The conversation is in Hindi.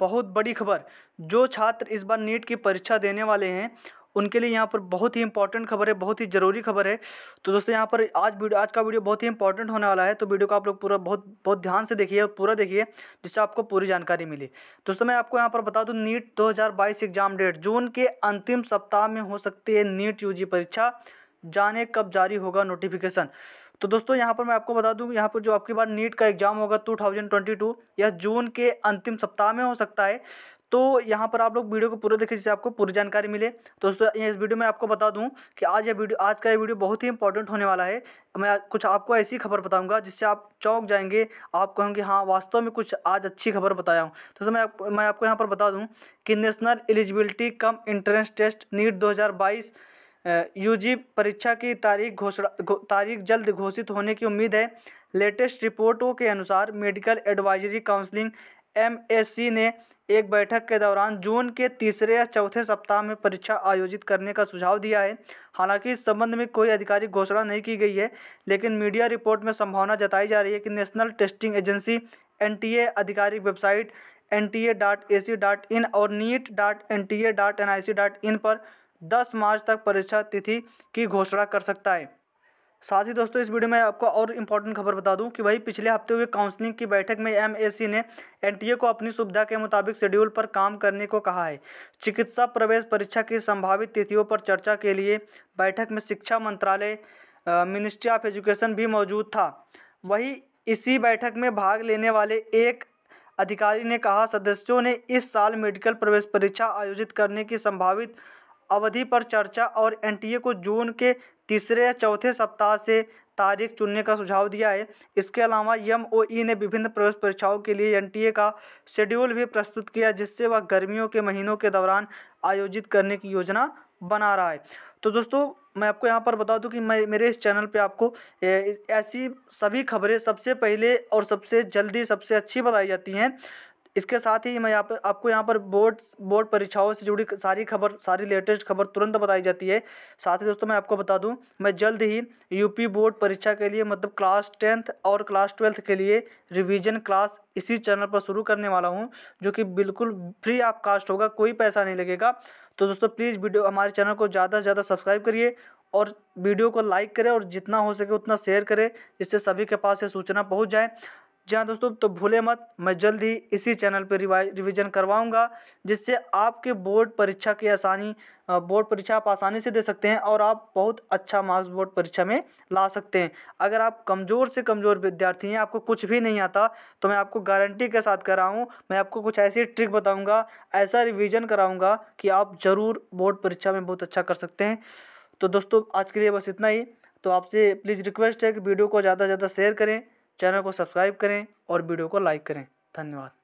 बहुत बड़ी खबर जो छात्र इस बार नीट की परीक्षा देने वाले हैं उनके लिए यहाँ पर बहुत ही इंपॉर्टेंट खबर है बहुत ही ज़रूरी खबर है तो दोस्तों यहाँ पर आज वीडियो आज का वीडियो बहुत ही इंपॉर्टेंट होने वाला है तो वीडियो को आप लोग पूरा बहुत बहुत ध्यान से देखिए पूरा देखिए जिससे आपको पूरी जानकारी मिले दोस्तों मैं आपको यहाँ पर बता दूँ नीट दो एग्जाम डेट जून के अंतिम सप्ताह में हो सकती है नीट यू परीक्षा जाने कब जारी होगा नोटिफिकेशन तो दोस्तों यहाँ पर मैं आपको बता दूँ यहाँ पर जो आपकी बार नीट का एग्ज़ाम होगा टू थाउजेंड ट्वेंटी टू यह जून के अंतिम सप्ताह में हो सकता है तो यहाँ पर आप लोग वीडियो को पूरा देखें जिससे आपको पूरी जानकारी मिले तो दोस्तों इस वीडियो में आपको बता दूँ कि आज यह वीडियो आज का ये वीडियो बहुत ही इंपॉर्टेंट होने वाला है मैं कुछ आपको ऐसी खबर बताऊँगा जिससे आप चौंक जाएंगे आप कहेंगे हाँ वास्तव में कुछ आज अच्छी खबर बताया हूँ तो दोस्तों मैं मैं आपको यहाँ पर बता दूँ कि national eligibility cum entrance test NEET दो यूजी परीक्षा की तारीख घोषणा तारीख जल्द घोषित होने की उम्मीद है लेटेस्ट रिपोर्टों के अनुसार मेडिकल एडवाइजरी काउंसलिंग एम ने एक बैठक के दौरान जून के तीसरे या चौथे सप्ताह में परीक्षा आयोजित करने का सुझाव दिया है हालांकि इस संबंध में कोई आधिकारिक घोषणा नहीं की गई है लेकिन मीडिया रिपोर्ट में संभावना जताई जा रही है कि नेशनल टेस्टिंग एजेंसी एन आधिकारिक website N T A dot A C dot in और NEET dot N T A dot N I C dot in पर दस मार्च तक परीक्षा तिथि की घोषणा कर सकता है साथ ही दोस्तों इस वीडियो में आपको और इम्पोर्टेंट खबर बता दूं कि वही पिछले हफ्ते हुए काउंसलिंग की बैठक में एमएसी ने एनटीए को अपनी सुविधा के मुताबिक शेड्यूल पर काम करने को कहा है चिकित्सा प्रवेश परीक्षा की संभावित तिथियों पर चर्चा के लिए बैठक में शिक्षा मंत्रालय मिनिस्ट्री ऑफ एजुकेशन भी मौजूद था वही इसी बैठक में भाग लेने वाले एक अधिकारी ने कहा सदस्यों ने इस साल मेडिकल प्रवेश परीक्षा आयोजित करने की संभावित अवधि पर चर्चा और एनटीए को जून के तीसरे या चौथे सप्ताह से तारीख चुनने का सुझाव दिया है इसके अलावा एम ने विभिन्न प्रवेश परीक्षाओं के लिए एन का शेड्यूल भी प्रस्तुत किया जिससे वह गर्मियों के महीनों के दौरान आयोजित करने की योजना बना रहा है तो दोस्तों मैं आपको यहाँ पर बता दूँ कि मैं मेरे इस चैनल पे आपको ऐसी सभी खबरें सबसे पहले और सबसे जल्दी सबसे अच्छी बताई जाती हैं इसके साथ ही मैं यहाँ पर आपको यहाँ पर बोर्ड बोर्ड परीक्षाओं से जुड़ी सारी खबर सारी लेटेस्ट खबर तुरंत बताई जाती है साथ ही दोस्तों मैं आपको बता दूँ मैं जल्द ही यूपी बोर्ड परीक्षा के लिए मतलब क्लास टेंथ और क्लास ट्वेल्थ के लिए रिवीजन क्लास इसी चैनल पर शुरू करने वाला हूँ जो कि बिल्कुल फ्री ऑफ कास्ट होगा कोई पैसा नहीं लगेगा तो दोस्तों प्लीज़ वीडियो हमारे चैनल को ज़्यादा से ज़्यादा सब्सक्राइब करिए और वीडियो को लाइक करें और जितना हो सके उतना शेयर करें जिससे सभी के पास ये सूचना पहुँच जाए जी हाँ दोस्तों तो भूले मत मैं जल्द ही इसी चैनल पर रिवीजन करवाऊंगा जिससे आपके बोर्ड परीक्षा की आसानी बोर्ड परीक्षा आप आसानी से दे सकते हैं और आप बहुत अच्छा मार्क्स बोर्ड परीक्षा में ला सकते हैं अगर आप कमज़ोर से कमज़ोर विद्यार्थी हैं आपको कुछ भी नहीं आता तो मैं आपको गारंटी के साथ कराऊँ मैं आपको कुछ ऐसी ट्रिक बताऊँगा ऐसा रिविज़न कराऊँगा कि आप ज़रूर बोर्ड परीक्षा में बहुत अच्छा कर सकते हैं तो दोस्तों आज के लिए बस इतना ही तो आपसे प्लीज़ रिक्वेस्ट है कि वीडियो को ज़्यादा से ज़्यादा शेयर करें चैनल को सब्सक्राइब करें और वीडियो को लाइक करें धन्यवाद